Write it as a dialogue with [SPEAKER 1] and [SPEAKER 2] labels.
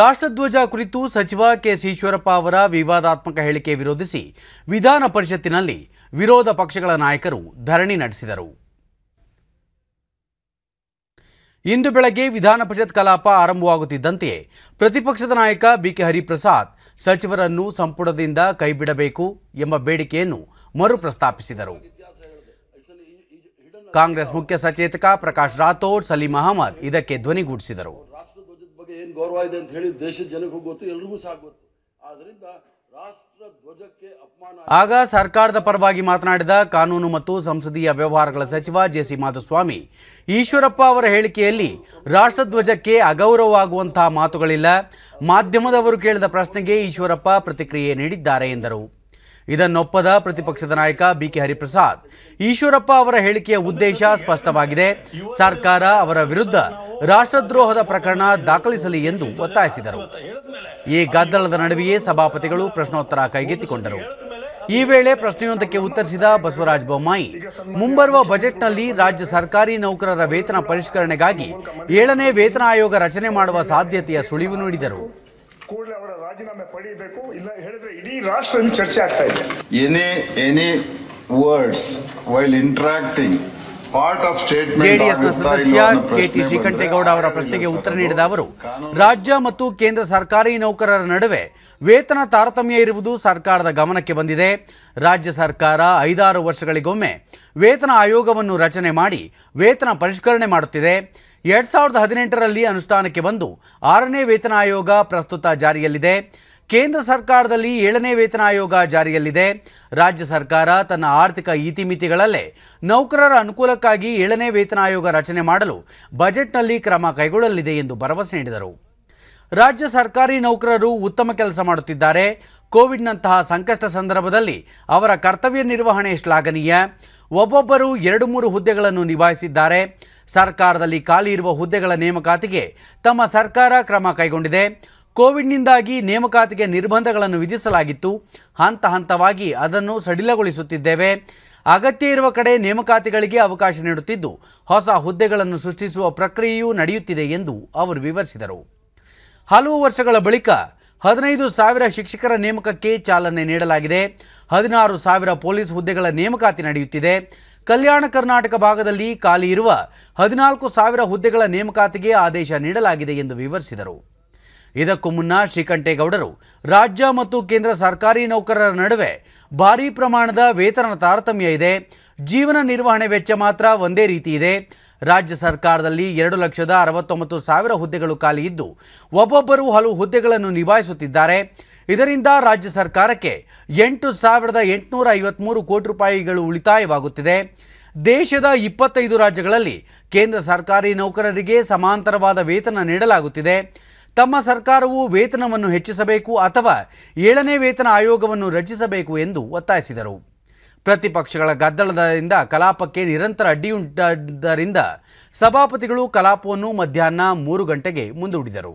[SPEAKER 1] ರಾಷ್ಟ್ರಧ್ವಜ ಕುರಿತು ಸಚಿವ ಈಶ್ವರಪ್ಪ ಅವರ ವಿವಾದಾತ್ಮಕ ಹೇಳಿಕೆ ವಿರೋಧಿಸಿ ವಿಧಾನ ಪರಿಷತ್ತಿನಲ್ಲಿ ವಿರೋಧ ಪಕ್ಷಗಳ ನಾಯಕರು ಧರಣಿ ನಡೆಸಿದರು ಇಂದು ಬೆಳಗ್ಗೆ ವಿಧಾನ ಕಲಾಪ ಆರಂಭವಾಗುತ್ತಿದ್ದಂತೆಯೇ ಪ್ರತಿಪಕ್ಷದ ನಾಯಕ ಬಿಕೆ ಹರಿಪ್ರಸಾದ್ ಸಚಿವರನ್ನು ಸಂಪುಟದಿಂದ ಕೈಬಿಡಬೇಕು ಎಂಬ ಬೇಡಿಕೆಯನ್ನು ಮರು ಕಾಂಗ್ರೆಸ್ ಮುಖ್ಯ ಸಚೇತಕ ಪ್ರಕಾಶ್ ರಾಥೋಡ್ ಸಲೀಂ ಅಹಮದ್ ಇದಕ್ಕೆ ಧ್ವನಿಗೂಡಿಸಿದರು ಗೌರವ ಇದೆ ಅಂತ ಹೇಳಿ ದೇಶದ ಜನಕ್ಕೂ ಗೊತ್ತು ಎಲ್ರಿಗೂ ಸಹ ಗೊತ್ತು ಆದ್ರಿಂದ ರಾಷ್ಟ್ರ ಧ್ವಜಕ್ಕೆ ಅಪಮಾನ ಆಗ ಸರ್ಕಾರದ ಪರವಾಗಿ ಮಾತನಾಡಿದ ಕಾನೂನು ಮತ್ತು ಸಂಸದೀಯ ವ್ಯವಹಾರಗಳ ಸಚಿವ ಸಿ ಮಾಧುಸ್ವಾಮಿ ಈಶ್ವರಪ್ಪ ಅವರ ಹೇಳಿಕೆಯಲ್ಲಿ ರಾಷ್ಟ್ರಧ್ವಜಕ್ಕೆ ಅಗೌರವವಾಗುವಂತಹ ಮಾತುಗಳಿಲ್ಲ ಮಾಧ್ಯಮದವರು ಕೇಳಿದ ಪ್ರಶ್ನೆಗೆ ಈಶ್ವರಪ್ಪ ಪ್ರತಿಕ್ರಿಯೆ ನೀಡಿದ್ದಾರೆ ಎಂದರು ಇದನ್ನೊಪ್ಪದ ಪ್ರತಿಪಕ್ಷದ ನಾಯಕ ಬಿಕೆ ಹರಿಪ್ರಸಾದ್ ಈಶ್ವರಪ್ಪ ಅವರ ಹೇಳಿಕೆಯ ಉದ್ದೇಶ ಸ್ಪಷ್ಟವಾಗಿದೆ ಸರ್ಕಾರ ಅವರ ವಿರುದ್ಧ ರಾಷ್ಟ್ರದ್ರೋಹದ ಪ್ರಕರಣ ದಾಖಲಿಸಲಿ ಎಂದು ಒತ್ತಾಯಿಸಿದರು ಈ ಗದ್ದಲದ ನಡುವೆಯೇ ಸಭಾಪತಿಗಳು ಪ್ರಶ್ನೋತ್ತರ ಕೈಗೆತ್ತಿಕೊಂಡರು ಈ ವೇಳೆ ಪ್ರಶ್ನೆಯೊಂದಕ್ಕೆ ಉತ್ತರಿಸಿದ ಬಸವರಾಜ ಬೊಮ್ಮಾಯಿ ಮುಂಬರುವ ಬಜೆಟ್ನಲ್ಲಿ ರಾಜ್ಯ ಸರ್ಕಾರಿ ನೌಕರರ ವೇತನ ಪರಿಷ್ಕರಣೆಗಾಗಿ ಏಳನೇ ವೇತನ ಆಯೋಗ ರಚನೆ ಮಾಡುವ ಸಾಧ್ಯತೆಯ ಸುಳಿವು ನೀಡಿದರು ರಾಜೀನಾಮೆ ಪಡಿಬೇಕು ಇಲ್ಲ ಹೇಳಿದ್ರೆ ಇಡೀ ರಾಷ್ಟ್ರದಲ್ಲಿ ಚರ್ಚೆ ಆಗ್ತಾ ಇದೆ any any words while interacting ಜೆಡಿಎಸ್ನ ಸದಸ್ಯ ಕೆಟಿ ಶ್ರೀಕಂಠೇಗೌಡ ಅವರ ಪ್ರಶ್ನೆಗೆ ಉತ್ತರ ನೀಡಿದ ಅವರು ರಾಜ್ಯ ಮತ್ತು ಕೇಂದ್ರ ಸರ್ಕಾರಿ ನೌಕರರ ನಡುವೆ ವೇತನ ತಾರತಮ್ಯ ಇರುವುದು ಸರ್ಕಾರದ ಗಮನಕ್ಕೆ ಬಂದಿದೆ ರಾಜ್ಯ ಸರ್ಕಾರ ಐದಾರು ವರ್ಷಗಳಿಗೊಮ್ಮೆ ವೇತನ ಆಯೋಗವನ್ನು ರಚನೆ ಮಾಡಿ ವೇತನ ಪರಿಷ್ಕರಣೆ ಮಾಡುತ್ತಿದೆ ಎರಡ್ ಸಾವಿರದ ಹದಿನೆಂಟರಲ್ಲಿ ಅನುಷ್ಠಾನಕ್ಕೆ ಬಂದು ಆರನೇ ವೇತನ ಆಯೋಗ ಪ್ರಸ್ತುತ ಜಾರಿಯಲ್ಲಿದೆ ಕೇಂದ್ರ ಸರ್ಕಾರದಲ್ಲಿ ಏಳನೇ ವೇತನ ಆಯೋಗ ಜಾರಿಯಲ್ಲಿದೆ ರಾಜ್ಯ ಸರ್ಕಾರ ತನ್ನ ಆರ್ಥಿಕ ಇತಿಮಿತಿಗಳಲ್ಲೇ ನೌಕರರ ಅನುಕೂಲಕ್ಕಾಗಿ ಏಳನೇ ವೇತನ ಆಯೋಗ ರಚನೆ ಮಾಡಲು ಬಜೆಟ್ನಲ್ಲಿ ಕ್ರಮ ಕೈಗೊಳ್ಳಲಿದೆ ಎಂದು ಭರವಸೆ ನೀಡಿದರು ರಾಜ್ಯ ಸರ್ಕಾರಿ ನೌಕರರು ಉತ್ತಮ ಕೆಲಸ ಮಾಡುತ್ತಿದ್ದಾರೆ ಕೋವಿಡ್ನಂತಹ ಸಂಕಷ್ಟ ಸಂದರ್ಭದಲ್ಲಿ ಅವರ ಕರ್ತವ್ಯ ನಿರ್ವಹಣೆ ಶ್ಲಾಘನೀಯ ಒಬ್ಬೊಬ್ಬರು ಎರಡು ಮೂರು ಹುದ್ದೆಗಳನ್ನು ನಿಭಾಯಿಸಿದ್ದಾರೆ ಸರ್ಕಾರದಲ್ಲಿ ಖಾಲಿ ಇರುವ ಹುದ್ದೆಗಳ ನೇಮಕಾತಿಗೆ ತಮ್ಮ ಸರ್ಕಾರ ಕ್ರಮ ಕೈಗೊಂಡಿದೆ ಕೋವಿಡ್ನಿಂದಾಗಿ ನೇಮಕಾತಿಗೆ ನಿರ್ಬಂಧಗಳನ್ನು ವಿಧಿಸಲಾಗಿತ್ತು ಹಂತ ಹಂತವಾಗಿ ಅದನ್ನು ಸಡಿಲಗೊಳಿಸುತ್ತಿದ್ದೇವೆ ಅಗತ್ಯ ಇರುವ ಕಡೆ ನೇಮಕಾತಿಗಳಿಗೆ ಅವಕಾಶ ನೀಡುತ್ತಿದ್ದು ಹೊಸ ಹುದ್ದೆಗಳನ್ನು ಸೃಷ್ಟಿಸುವ ಪ್ರಕ್ರಿಯೆಯೂ ನಡೆಯುತ್ತಿದೆ ಎಂದು ಅವರು ವಿವರಿಸಿದರು ಹಲವು ವರ್ಷಗಳ ಬಳಿಕ ಹದಿನೈದು ಸಾವಿರ ಶಿಕ್ಷಕರ ನೇಮಕಕ್ಕೆ ಚಾಲನೆ ನೀಡಲಾಗಿದೆ ಹದಿನಾರು ಸಾವಿರ ಪೊಲೀಸ್ ಹುದ್ದೆಗಳ ನೇಮಕಾತಿ ನಡೆಯುತ್ತಿದೆ ಕಲ್ಯಾಣ ಕರ್ನಾಟಕ ಭಾಗದಲ್ಲಿ ಖಾಲಿ ಇರುವ ಹದಿನಾಲ್ಕು ಸಾವಿರ ಹುದ್ದೆಗಳ ನೇಮಕಾತಿಗೆ ಆದೇಶ ನೀಡಲಾಗಿದೆ ಎಂದು ವಿವರಿಸಿದರು ಇದಕ್ಕೂ ಮುನ್ನ ಶ್ರೀಕಂಠೇಗೌಡರು ರಾಜ್ಯ ಮತ್ತು ಕೇಂದ್ರ ಸರ್ಕಾರಿ ನೌಕರರ ನಡುವೆ ಭಾರೀ ಪ್ರಮಾಣದ ವೇತನ ತಾರತಮ್ಯ ಇದೆ ಜೀವನ ನಿರ್ವಹಣೆ ವೆಚ್ಚ ಮಾತ್ರ ಒಂದೇ ರೀತಿ ಇದೆ ರಾಜ್ಯ ಸರ್ಕಾರದಲ್ಲಿ ಎರಡು ಲಕ್ಷದ ಅರವತ್ತೊಂಬತ್ತು ಸಾವಿರ ಹುದ್ದೆಗಳು ಖಾಲಿ ಇದ್ದು ಒಬ್ಬೊಬ್ಬರು ಹಲವು ಹುದ್ದೆಗಳನ್ನು ನಿಭಾಯಿಸುತ್ತಿದ್ದಾರೆ ಇದರಿಂದ ರಾಜ್ಯ ಸರ್ಕಾರಕ್ಕೆ ಎಂಟು ಸಾವಿರದ ಎಂಟುನೂರ ಐವತ್ಮೂರು ಕೋಟಿ ರೂಪಾಯಿಗಳು ಉಳಿತಾಯವಾಗುತ್ತಿದೆ ದೇಶದ ಇಪ್ಪತ್ತೈದು ರಾಜ್ಯಗಳಲ್ಲಿ ಕೇಂದ್ರ ಸರ್ಕಾರಿ ನೌಕರರಿಗೆ ಸಮಾಂತರವಾದ ವೇತನ ನೀಡಲಾಗುತ್ತಿದೆ ತಮ್ಮ ಸರ್ಕಾರವು ವೇತನವನ್ನು ಹೆಚ್ಚಿಸಬೇಕು ಅಥವಾ ಏಳನೇ ವೇತನ ಆಯೋಗವನ್ನು ರಚಿಸಬೇಕು ಎಂದು ಒತ್ತಾಯಿಸಿದರು ಪ್ರತಿಪಕ್ಷಗಳ ಗದ್ದಲದಿಂದ ಕಲಾಪಕ್ಕೆ ನಿರಂತರ ಅಡ್ಡಿಯುಂಟಾದ್ದರಿಂದ ಸಭಾಪತಿಗಳು ಕಲಾಪವನ್ನು ಮಧ್ಯಾಹ್ನ ಮೂರು ಗಂಟೆಗೆ ಮುಂದೂಡಿದರು